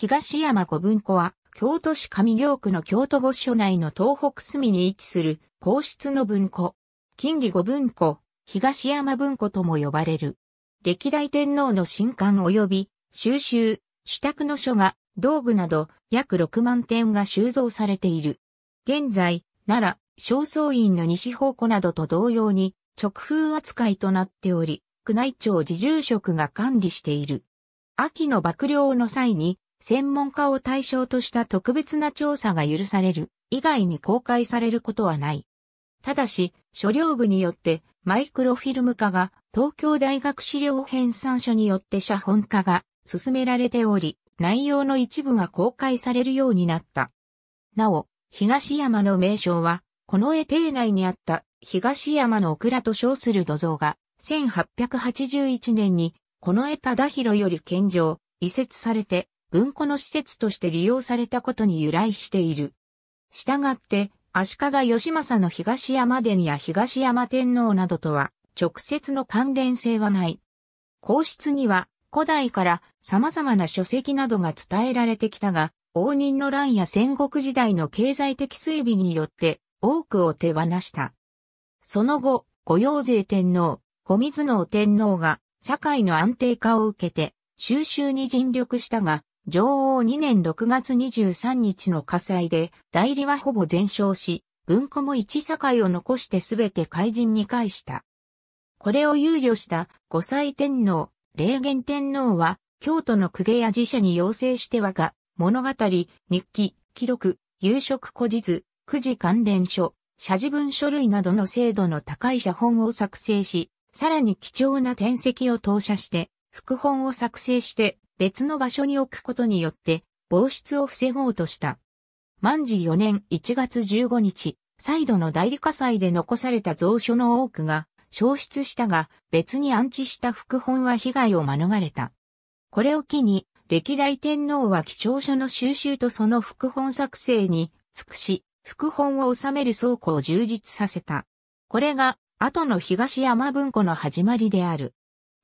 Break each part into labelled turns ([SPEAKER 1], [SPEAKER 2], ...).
[SPEAKER 1] 東山古文庫は、京都市上京区の京都御所内の東北隅に位置する皇室の文庫。金利御文庫、東山文庫とも呼ばれる。歴代天皇の新刊及び収集、主宅の書が、道具など約6万点が収蔵されている。現在、奈良、正倉院の西方庫などと同様に直風扱いとなっており、宮内庁自住職が管理している。秋の幕僚の際に専門家を対象とした特別な調査が許される以外に公開されることはない。ただし、所領部によってマイクロフィルム化が東京大学資料編纂書によって写本化が進められており、内容の一部が公開されるようになった。なお、東山の名称は、この絵邸内にあった東山のオクラと称する土蔵が、1881年に、この絵忠広より献上、移設されて、文庫の施設として利用されたことに由来している。したがって、足利義政の東山殿や東山天皇などとは直接の関連性はない。皇室には古代から様々な書籍などが伝えられてきたが、応仁の乱や戦国時代の経済的水備によって多くを手放した。その後、御用税天皇、小水能天皇が社会の安定化を受けて収集に尽力したが、女王2年6月23日の火災で、代理はほぼ全焼し、文庫も一境を残してすべて怪人に返した。これを憂慮した五歳天皇、霊元天皇は、京都の公家や寺社に要請して和歌、物語、日記、記録、夕食古日、くじ関連書、社事文書類などの精度の高い写本を作成し、さらに貴重な転籍を投射して、副本を作成して、別の場所に置くことによって防湿を防ごうとした。万事4年1月15日、再度の代理火災で残された蔵書の多くが消失したが別に安置した副本は被害を免れた。これを機に歴代天皇は貴重書の収集とその副本作成に尽くし、副本を収める倉庫を充実させた。これが後の東山文庫の始まりである。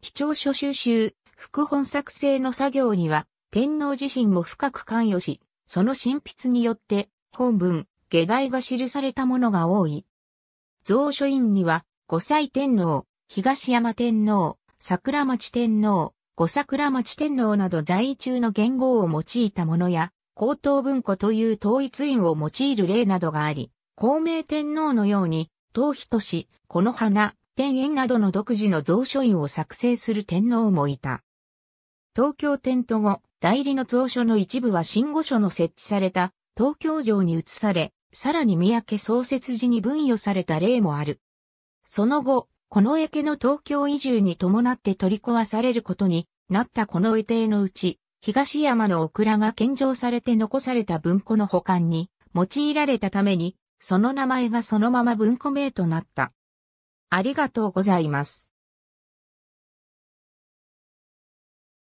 [SPEAKER 1] 貴重書収集、副本作成の作業には、天皇自身も深く関与し、その神筆によって、本文、下題が記されたものが多い。蔵書院には、五歳天皇、東山天皇、桜町天皇、五桜町天皇など在位中の元号を用いたものや、高等文庫という統一院を用いる例などがあり、孔明天皇のように、頭皮とし、この花、天苑などの独自の蔵書院を作成する天皇もいた。東京天都後、代理の蔵書の一部は新御所の設置された東京城に移され、さらに三宅創設時に分与された例もある。その後、この江家の東京移住に伴って取り壊されることになったこの江邸のうち、東山のオクラが献上されて残された文庫の保管に用いられたために、その名前がそのまま文庫名となった。ありがとうございます。